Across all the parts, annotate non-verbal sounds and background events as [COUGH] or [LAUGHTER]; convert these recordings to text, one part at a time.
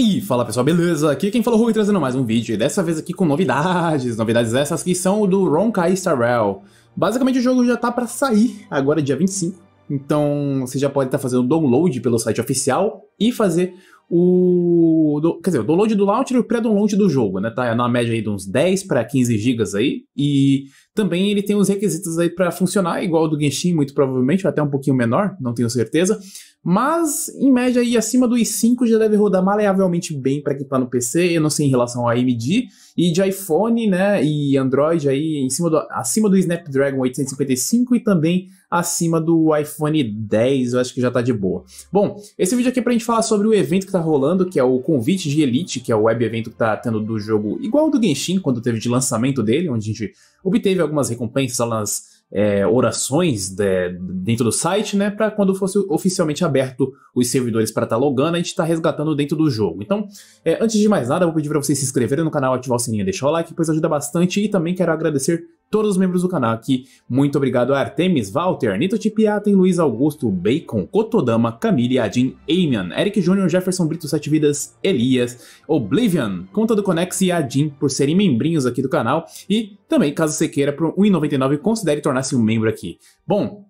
E fala pessoal, beleza? Aqui quem falou Rui trazendo mais um vídeo, e dessa vez aqui com novidades, novidades essas que são do Ronkai Star Rail. Basicamente o jogo já tá para sair, agora dia 25, então você já pode estar tá fazendo o download pelo site oficial e fazer o... Do, quer dizer, o download do launcher e o pré-download do jogo, né? Tá na média aí de uns 10 para 15 gigas aí, e também ele tem os requisitos aí para funcionar, igual o do Genshin, muito provavelmente, ou até um pouquinho menor, não tenho certeza, mas, em média, aí, acima do i5 já deve rodar maleavelmente bem para quem está no PC, eu não sei em relação ao AMD, e de iPhone né, e Android aí, em cima do, acima do Snapdragon 855 e também acima do iPhone 10, eu acho que já está de boa. Bom, esse vídeo aqui é para a gente falar sobre o evento que está rolando, que é o Convite de Elite, que é o web evento que está tendo do jogo igual ao do Genshin, quando teve de lançamento dele, onde a gente obteve algumas recompensas lá nas é, orações de, né, dentro do site, né? Para quando fosse oficialmente aberto os servidores para estar tá logando, a gente está resgatando dentro do jogo. Então, é, antes de mais nada, eu vou pedir para vocês se inscreverem no canal, ativar o sininho, deixar o like, pois ajuda bastante. E também quero agradecer todos os membros do canal aqui. Muito obrigado a Artemis, Walter, Nito Tipiaten, Luiz Augusto, Bacon, Kotodama, Camille, Adin, Amian, Eric Júnior, Jefferson Brito, Sete Vidas, Elias, Oblivion, Conta do Conex e Adin por serem membrinhos aqui do canal. E também, caso você queira, por R$1,99, considere tornar-se um membro aqui. Bom,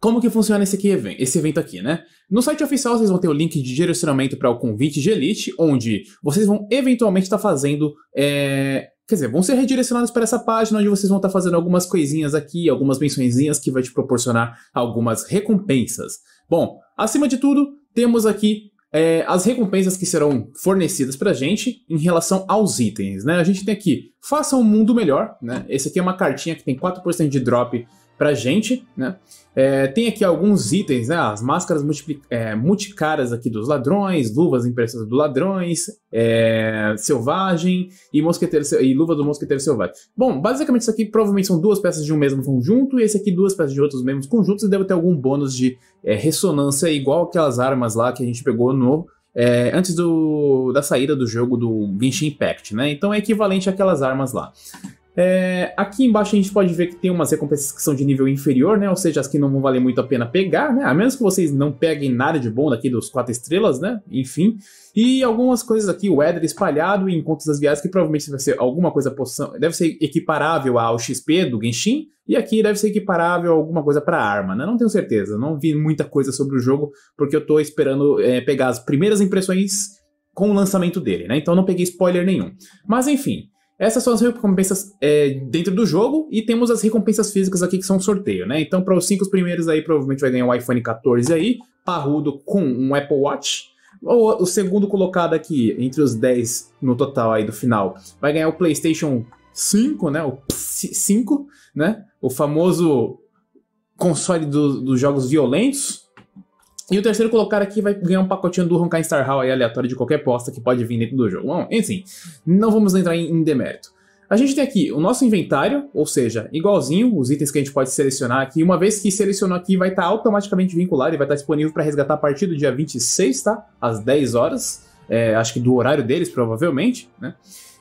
como que funciona esse, aqui, esse evento aqui, né? No site oficial vocês vão ter o link de direcionamento para o convite de Elite, onde vocês vão eventualmente estar tá fazendo é, quer dizer, vão ser redirecionados para essa página onde vocês vão estar tá fazendo algumas coisinhas aqui, algumas mençõezinhas que vai te proporcionar algumas recompensas. Bom, acima de tudo, temos aqui é, as recompensas que serão fornecidas para a gente em relação aos itens. Né? A gente tem aqui, faça um mundo melhor. Né? Esse aqui é uma cartinha que tem 4% de drop pra gente, né? É, tem aqui alguns itens, né? As máscaras é, multicaras aqui dos ladrões, luvas impressas do ladrões, é, selvagem e, mosqueteiro, e luva do mosqueteiro selvagem. Bom, basicamente isso aqui provavelmente são duas peças de um mesmo conjunto e esse aqui duas peças de outros mesmos conjuntos e deve ter algum bônus de é, ressonância igual aquelas armas lá que a gente pegou no é, antes do, da saída do jogo do Genshin Impact, né? Então é equivalente àquelas armas lá. É, aqui embaixo a gente pode ver que tem umas recompensas que são de nível inferior, né? Ou seja, as que não vão valer muito a pena pegar, né? A menos que vocês não peguem nada de bom daqui dos 4 estrelas, né? Enfim. E algumas coisas aqui, o Éder espalhado e encontros das viagens, que provavelmente vai ser alguma coisa, deve ser equiparável ao XP do Genshin. E aqui deve ser equiparável a alguma coisa para arma, né? Não tenho certeza, não vi muita coisa sobre o jogo, porque eu tô esperando é, pegar as primeiras impressões com o lançamento dele, né? Então não peguei spoiler nenhum. Mas enfim, essas são as recompensas é, dentro do jogo e temos as recompensas físicas aqui que são sorteio, né? Então, para os cinco primeiros aí, provavelmente vai ganhar um iPhone 14 aí, parrudo com um Apple Watch. O, o segundo colocado aqui, entre os 10 no total aí do final, vai ganhar o PlayStation 5, né? O 5, né? O famoso console do, dos jogos violentos, e o terceiro colocar aqui vai ganhar um pacotinho do Honkai Star Hall aí aleatório de qualquer posta que pode vir dentro do jogo. Bom, enfim, não vamos entrar em, em demérito. A gente tem aqui o nosso inventário, ou seja, igualzinho, os itens que a gente pode selecionar aqui. Uma vez que selecionou aqui, vai estar tá automaticamente vinculado e vai estar tá disponível para resgatar a partir do dia 26, tá? Às 10 horas. É, acho que do horário deles, provavelmente, né?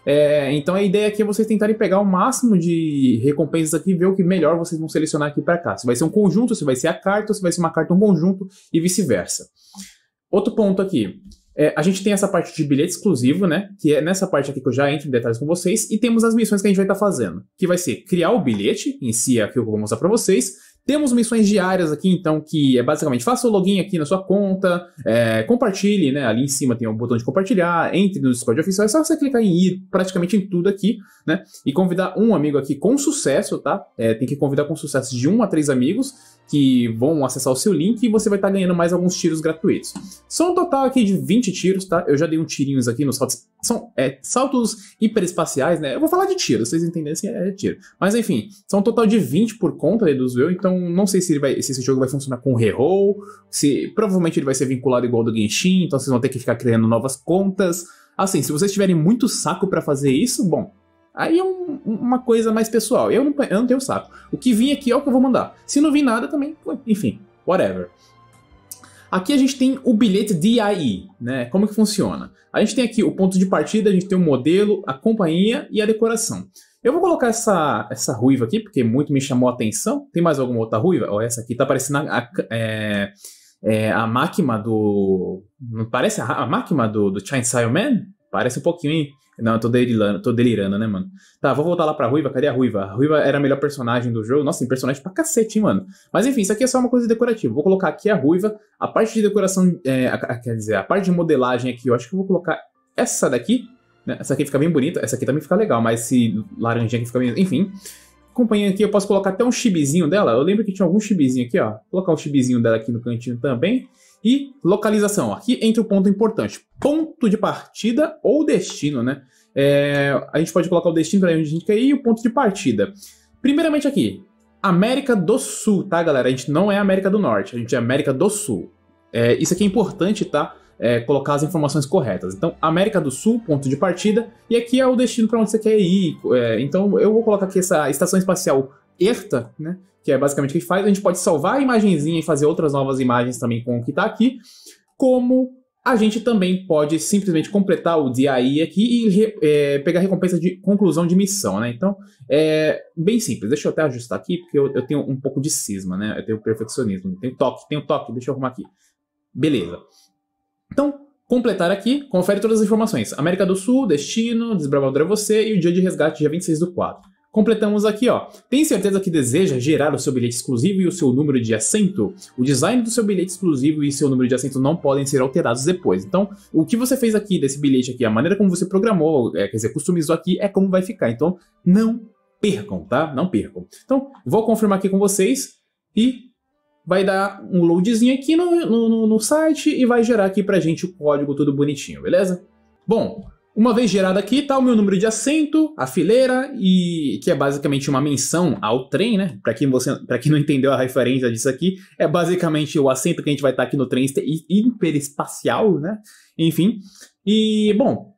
É, então a ideia aqui é vocês tentarem pegar o máximo de recompensas aqui e ver o que melhor vocês vão selecionar aqui para cá. Se vai ser um conjunto, se vai ser a carta, se vai ser uma carta um conjunto e vice-versa. Outro ponto aqui. É, a gente tem essa parte de bilhete exclusivo, né? Que é nessa parte aqui que eu já entro em detalhes com vocês. E temos as missões que a gente vai estar tá fazendo. Que vai ser criar o bilhete, em si é aquilo que eu vou mostrar para vocês. Temos missões diárias aqui, então, que é basicamente faça o login aqui na sua conta, é, compartilhe, né? Ali em cima tem um botão de compartilhar, entre no Discord oficial, é só você clicar em ir praticamente em tudo aqui, né? E convidar um amigo aqui com sucesso, tá? É, tem que convidar com sucesso de um a três amigos que vão acessar o seu link e você vai estar tá ganhando mais alguns tiros gratuitos. São um total aqui de 20 tiros, tá? Eu já dei um tirinhos aqui nos saltos. São é, saltos hiperespaciais, né? Eu vou falar de tiro, vocês entendem assim, é, é tiro. Mas enfim, são um total de 20 por conta dos eu, então não sei se, vai, se, esse jogo vai funcionar com reroll, se provavelmente ele vai ser vinculado igual ao do Genshin, então vocês vão ter que ficar criando novas contas. Assim, se vocês tiverem muito saco para fazer isso, bom, Aí é um, uma coisa mais pessoal. Eu não, eu não tenho saco. O que vim aqui é o que eu vou mandar. Se não vir nada também, enfim, whatever. Aqui a gente tem o bilhete DIE, né? Como que funciona? A gente tem aqui o ponto de partida, a gente tem o modelo, a companhia e a decoração. Eu vou colocar essa, essa ruiva aqui, porque muito me chamou a atenção. Tem mais alguma outra ruiva? oh, essa aqui tá parecendo a, a, é, é, a máquina do... Não parece a, a máquina do, do Chainsaw Man? Parece um pouquinho, hein? Não, eu tô delirando, tô delirando, né, mano? Tá, vou voltar lá pra Ruiva. Cadê a Ruiva? A Ruiva era a melhor personagem do jogo. Nossa, tem personagem pra cacete, hein, mano? Mas enfim, isso aqui é só uma coisa decorativa. Vou colocar aqui a Ruiva. A parte de decoração, é, a, a, quer dizer, a parte de modelagem aqui, eu acho que eu vou colocar essa daqui. Né? Essa aqui fica bem bonita. Essa aqui também fica legal, mas esse laranjinha aqui fica bem... Enfim companhia aqui, eu posso colocar até um chibizinho dela. Eu lembro que tinha algum chibizinho aqui, ó. Vou colocar um chibizinho dela aqui no cantinho também. E localização, aqui entra o ponto importante. Ponto de partida ou destino, né? É, a gente pode colocar o destino para onde a gente quer ir e o ponto de partida. Primeiramente aqui, América do Sul, tá, galera? A gente não é América do Norte, a gente é América do Sul. É, isso aqui é importante, tá? É, colocar as informações corretas. Então, América do Sul, ponto de partida, e aqui é o destino para onde você quer ir. É, então, eu vou colocar aqui essa estação espacial ERTA, né? Que é basicamente o que a gente faz. A gente pode salvar a imagenzinha e fazer outras novas imagens também com o que está aqui. Como a gente também pode simplesmente completar o DAI aqui e re, é, pegar recompensa de conclusão de missão, né? Então, é bem simples. Deixa eu até ajustar aqui, porque eu, eu tenho um pouco de cisma, né? Eu tenho perfeccionismo, tenho toque, tenho toque, deixa eu arrumar aqui. Beleza. Então, completar aqui, confere todas as informações. América do Sul, destino, desbravador é você e o dia de resgate, dia 26 do 4. Completamos aqui, ó. Tem certeza que deseja gerar o seu bilhete exclusivo e o seu número de assento? O design do seu bilhete exclusivo e seu número de assento não podem ser alterados depois. Então, o que você fez aqui desse bilhete aqui, a maneira como você programou, é, quer dizer, customizou aqui, é como vai ficar. Então, não percam, tá? Não percam. Então, vou confirmar aqui com vocês e vai dar um loadzinho aqui no, no, no site e vai gerar aqui pra gente o código tudo bonitinho, beleza? Bom, uma vez gerado aqui, tá o meu número de assento, a fileira, e que é basicamente uma menção ao trem, né? Para quem, você, pra quem não entendeu a referência disso aqui, é basicamente o assento que a gente vai estar tá aqui no trem hiperespacial, né? Enfim. E, bom,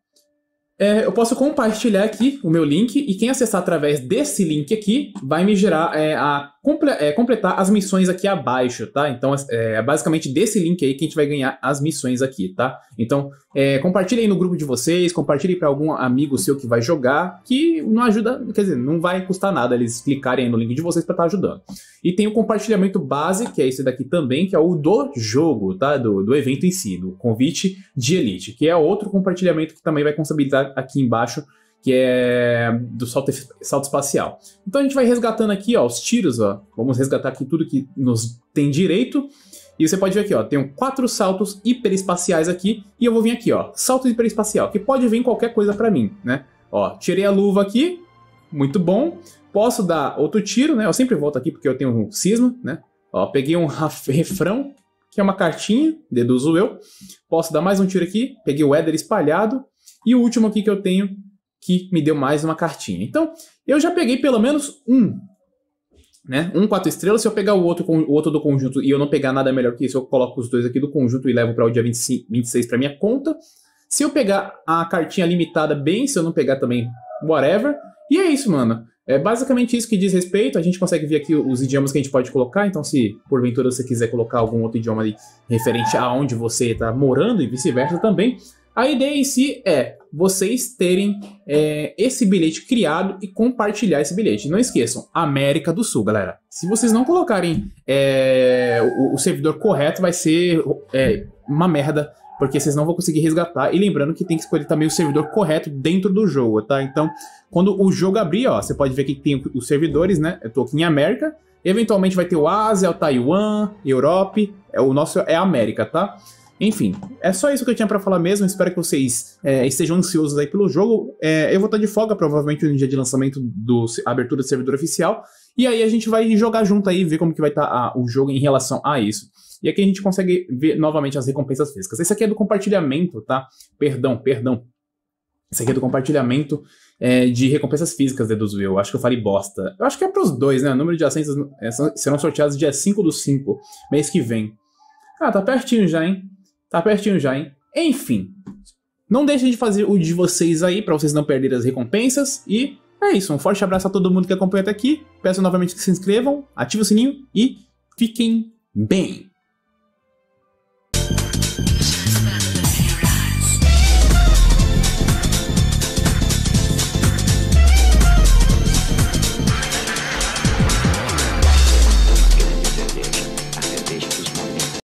é, eu posso compartilhar aqui o meu link, e quem acessar através desse link aqui vai me gerar é, a é, completar as missões aqui abaixo, tá? Então, é, é basicamente desse link aí que a gente vai ganhar as missões aqui, tá? Então, é, compartilhe aí no grupo de vocês, compartilhe para algum amigo seu que vai jogar, que não ajuda, quer dizer, não vai custar nada eles clicarem aí no link de vocês para estar tá ajudando. E tem o compartilhamento base, que é esse daqui também, que é o do jogo, tá? Do, do evento em si, do convite de Elite, que é outro compartilhamento que também vai constabilizar aqui embaixo que é do salto, salto espacial. Então a gente vai resgatando aqui, ó, os tiros, ó. Vamos resgatar aqui tudo que nos tem direito. E você pode ver aqui, ó, tenho quatro saltos hiperespaciais aqui, e eu vou vir aqui, ó, salto hiperespacial, que pode vir qualquer coisa para mim, né? Ó, tirei a luva aqui, muito bom. Posso dar outro tiro, né? Eu sempre volto aqui porque eu tenho um cisma, né? Ó, peguei um [LAUGHS] refrão, que é uma cartinha, deduzo eu. Posso dar mais um tiro aqui, peguei o éder espalhado. E o último aqui que eu tenho que me deu mais uma cartinha. Então, eu já peguei pelo menos um. Né? Um quatro estrelas, se eu pegar o outro, o outro do conjunto e eu não pegar nada melhor que isso, eu coloco os dois aqui do conjunto e levo para o dia 25, 26 para minha conta. Se eu pegar a cartinha limitada, bem, se eu não pegar também, whatever. E é isso, mano. É basicamente isso que diz respeito. A gente consegue ver aqui os idiomas que a gente pode colocar. Então, se porventura você quiser colocar algum outro idioma ali referente a onde você está morando e vice-versa também, a ideia em si é vocês terem é, esse bilhete criado e compartilhar esse bilhete. Não esqueçam, América do Sul, galera. Se vocês não colocarem é, o, o, servidor correto, vai ser é, uma merda, porque vocês não vão conseguir resgatar. E lembrando que tem que escolher também o servidor correto dentro do jogo, tá? Então, quando o jogo abrir, ó, você pode ver que tem os servidores, né? Eu tô aqui em América. Eventualmente vai ter o Ásia, o Taiwan, Europa. É, o nosso é América, tá? Enfim, é só isso que eu tinha para falar mesmo. Espero que vocês é, estejam ansiosos aí pelo jogo. É, eu vou estar de folga, provavelmente, no dia de lançamento da abertura do servidor oficial. E aí a gente vai jogar junto aí, ver como que vai estar tá o jogo em relação a isso. E aqui a gente consegue ver novamente as recompensas físicas Esse aqui é do compartilhamento, tá? Perdão, perdão. Esse aqui é do compartilhamento é, de recompensas físicas, deduzo eu. Acho que eu falei bosta. Eu acho que é pros dois, né? O número de assentos é, serão sorteados dia 5 do 5, mês que vem. Ah, tá pertinho já, hein? Tá pertinho já, hein? Enfim, não deixem de fazer o de vocês aí para vocês não perderem as recompensas e é isso, um forte abraço a todo mundo que acompanha até aqui. Peço novamente que se inscrevam, ativem o sininho e fiquem bem.